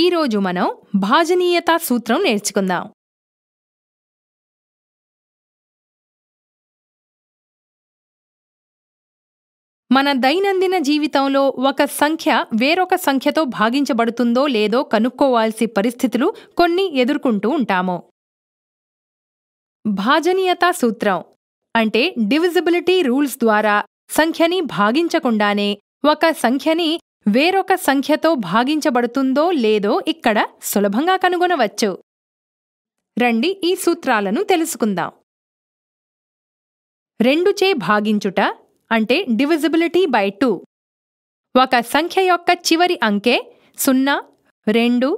ఈరోజు మనం భాజనీయతా సూత్రం నేర్చుకుందాం మన దైనందిన జీవితంలో ఒక సంఖ్య వేరొక సంఖ్యతో భాగించబడుతుందో లేదో కనుక్కోవాల్సి పరిస్థితులు కొన్ని ఎదుర్కొంటూ ఉంటాము భాజనీయతా సూత్రం అంటే డివిజిబిలిటీ రూల్స్ ద్వారా సంఖ్యని భాగించకుండానే ఒక సంఖ్యని వేరొక సంఖ్యతో భాగించబడుతుందో లేదో ఇక్కడ సులభంగా కనుగొనవచ్చు రండి ఈ సూత్రాలను తెలుసుకుందాం రెండుచే భాగించుట అంటే డివిజిబిలిటీ బై టూ ఒక సంఖ్య యొక్క చివరి అంకె సున్నా రెండు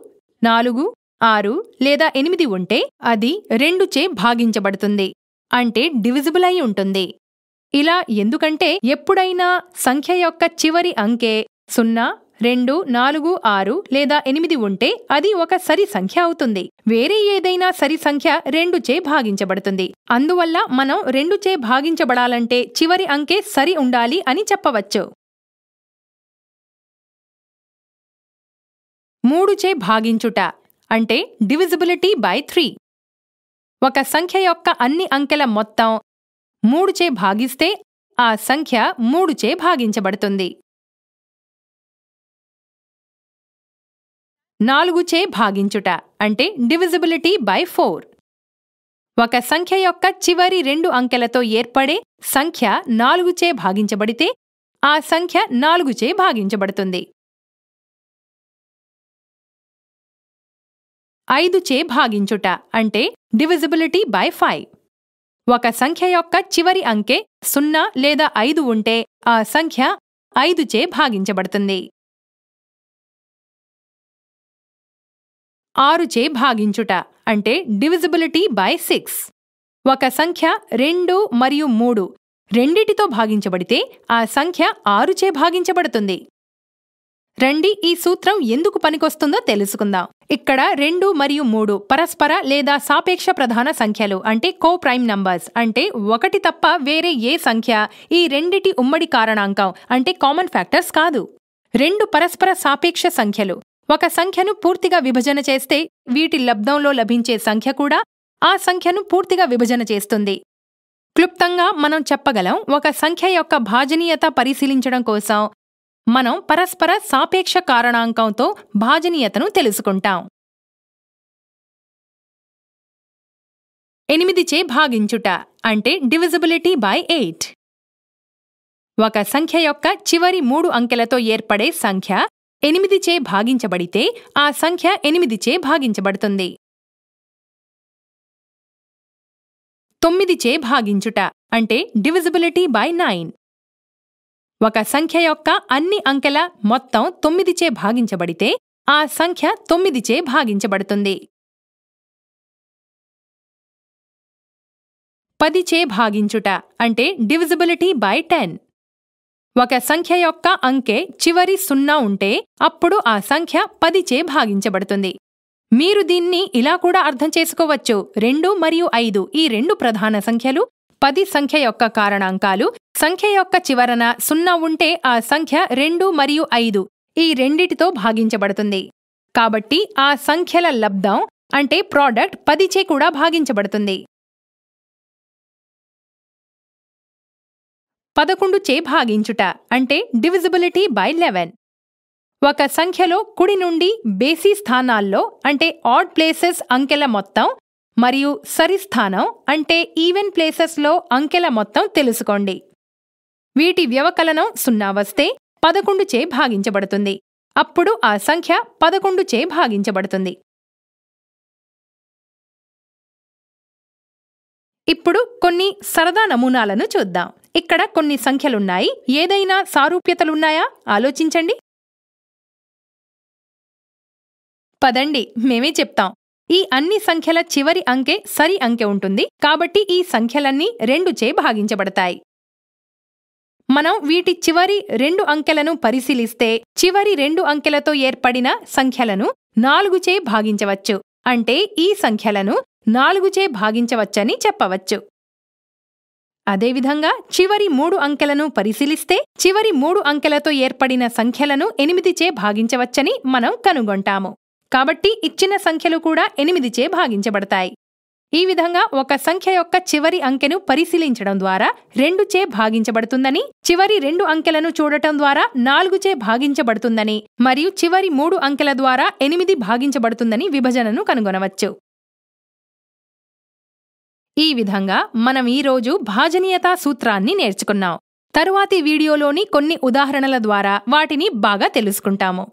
నాలుగు ఆరు లేదా ఎనిమిది ఉంటే అది రెండుచే భాగించబడుతుంది అంటే డివిజిబుల్ అయి ఉంటుంది ఇలా ఎందుకంటే ఎప్పుడైనా సంఖ్య యొక్క చివరి అంకె సున్నా రెండు నాలుగు ఆరు లేదా ఎనిమిది ఉంటే అది ఒక సరి సంఖ్య అవుతుంది వేరే ఏదైనా సరి సంఖ్య రెండుచే భాగించబడుతుంది అందువల్ల మనం రెండుచే భాగించబడాలంటే చివరి అంకె సరి ఉండాలి అని చెప్పవచ్చు మూడుచే భాగించుట అంటే డివిజిబిలిటీ బై త్రీ ఒక సంఖ్య యొక్క అన్ని అంకెల మొత్తం మూడుచే భాగిస్తే ఆ సంఖ్య మూడుచే భాగించబడుతుంది నాలుగుచే భాగించుట అంటే డివిజిబిలిటీ బై ఫోర్ ఒక సంఖ్య యొక్క చివరి రెండు అంకెలతో ఏర్పడే సంఖ్య నాలుగుచే భాగించబడితే ఆ సంఖ్య నాలుగుచే భాగించబడుతుంది ఐదుచే భాగించుట అంటే డివిజిబిలిటీ బై ఫైవ్ ఒక సంఖ్య యొక్క చివరి అంకె సున్నా లేదా ఐదు ఉంటే ఆ సంఖ్య ఐదుచే భాగించబడుతుంది ఆరుచే భాగించుట అంటే డివిజిబిలిటీ బై సిక్స్ ఒక సంఖ్య రెండు మరియు మూడు రెండిటితో భాగించబడితే ఆ సంఖ్య ఆరుచే భాగించబడుతుంది రండి ఈ సూత్రం ఎందుకు పనికొస్తుందో తెలుసుకుందాం ఇక్కడ రెండు మరియు మూడు పరస్పర లేదా సాపేక్ష ప్రధాన సంఖ్యలు అంటే కో ప్రైమ్ నంబర్స్ అంటే ఒకటి తప్ప వేరే ఏ సంఖ్య ఈ రెండిటి ఉమ్మడి కారణాంకం అంటే కామన్ ఫ్యాక్టర్స్ కాదు రెండు పరస్పర సాపేక్ష సంఖ్యలు ఒక సంఖ్యను పూర్తిగా విభజన చేస్తే వీటి లబ్ధంలో లభించే సంఖ్య కూడా ఆ సంఖ్యను పూర్తిగా విభజన చేస్తుంది క్లుప్తంగా మనం చెప్పగలం ఒక సంఖ్య యొక్క భాజనీయత పరిశీలించడం కోసం మనం పరస్పర సాపేక్ష కారణాంకంతో భాజనీయతను తెలుసుకుంటాం ఎనిమిదిచే భాగించుట అంటే డివిజిబిలిటీ బై ఎయిట్ ఒక సంఖ్య యొక్క చివరి మూడు అంకెలతో ఏర్పడే సంఖ్య ఎనిమిదిచే భాగించబడితే ఆ సంఖ్య ఎనిమిదిచే భాగించబడుతుంది తొమ్మిదిచే భాగించుట అంటే డివిజిబిలిటీ బై నైన్ ఒక సంఖ్య యొక్క అన్ని అంకెల మొత్తం తొమ్మిదిచే భాగించబడితే ఆ సంఖ్య తొమ్మిదిచే భాగించబడుతుంది పదిచే భాగించుట అంటే డివిజిబిలిటీ బై టెన్ ఒక సంఖ్య యొక్క అంకె చివరి సున్నా ఉంటే అప్పుడు ఆ సంఖ్య పదిచే భాగించబడుతుంది మీరు దీన్ని ఇలా కూడా అర్థం చేసుకోవచ్చు రెండు మరియు ఐదు ఈ రెండు ప్రధాన సంఖ్యలు పది సంఖ్య యొక్క కారణాంకాలు సంఖ్య యొక్క చివరన సున్నా ఉంటే ఆ సంఖ్య రెండు మరియు ఐదు ఈ రెండిటితో భాగించబడుతుంది కాబట్టి ఆ సంఖ్యల లబ్ధం అంటే ప్రోడక్ట్ పదిచే కూడా భాగించబడుతుంది పదకొండు చే భాగించుట అంటే డివిజిబిలిటీ బై లెవెన్ ఒక సంఖ్యలో కుడి నుండి బేసి స్థానాల్లో అంటే ఆడ్ ప్లేసెస్ అంకెల మొత్తం మరియు సరి స్థానం అంటే ఈవెన్ ప్లేసెస్లో అంకెల మొత్తం తెలుసుకోండి వీటి వ్యవకలనం సున్నా వస్తే పదకొండు చే భాగించబడుతుంది అప్పుడు ఆ సంఖ్య పదకొండు చే భాగించబడుతుంది ఇప్పుడు కొన్ని సరదా నమూనాలను చూద్దాం ఇక్కడ కొన్ని సంఖ్యలున్నాయి ఏదైనా సారూప్యతలున్నాయా ఆలోచించండి పదండి మేమే చెప్తాం ఈ అన్ని సంఖ్యల చివరి అంకె సరి అంకె ఉంటుంది కాబట్టి ఈ సంఖ్యలన్నీ రెండు చే భాగించబడతాయి మనం వీటి చివరి రెండు అంకెలను పరిశీలిస్తే చివరి రెండు అంకెలతో ఏర్పడిన సంఖ్యలను నాలుగుచే భాగించవచ్చు అంటే ఈ సంఖ్యలను నాలుగుచే భాగించవచ్చని చెప్పవచ్చు అదేవిధంగా చివరి మూడు అంకెలను పరిశీలిస్తే చివరి మూడు అంకెలతో ఏర్పడిన సంఖ్యలను ఎనిమిదిచే భాగించవచ్చని మనం కనుగొంటాము కాబట్టి ఇచ్చిన సంఖ్యలు కూడా ఎనిమిదిచే భాగించబడతాయి ఈ విధంగా ఒక సంఖ్య యొక్క చివరి అంకెను పరిశీలించడం ద్వారా రెండుచే భాగించబడుతుందని చివరి రెండు అంకెలను చూడటం ద్వారా నాలుగుచే భాగించబడుతుందని మరియు చివరి మూడు అంకెల ద్వారా ఎనిమిది భాగించబడుతుందని విభజనను కనుగొనవచ్చు ఈ విధంగా మనం ఈరోజు భాజనీయతా సూత్రాన్ని నేర్చుకున్నాం తరువాతి వీడియోలోని కొన్ని ఉదాహరణల ద్వారా వాటిని బాగా తెలుసుకుంటాము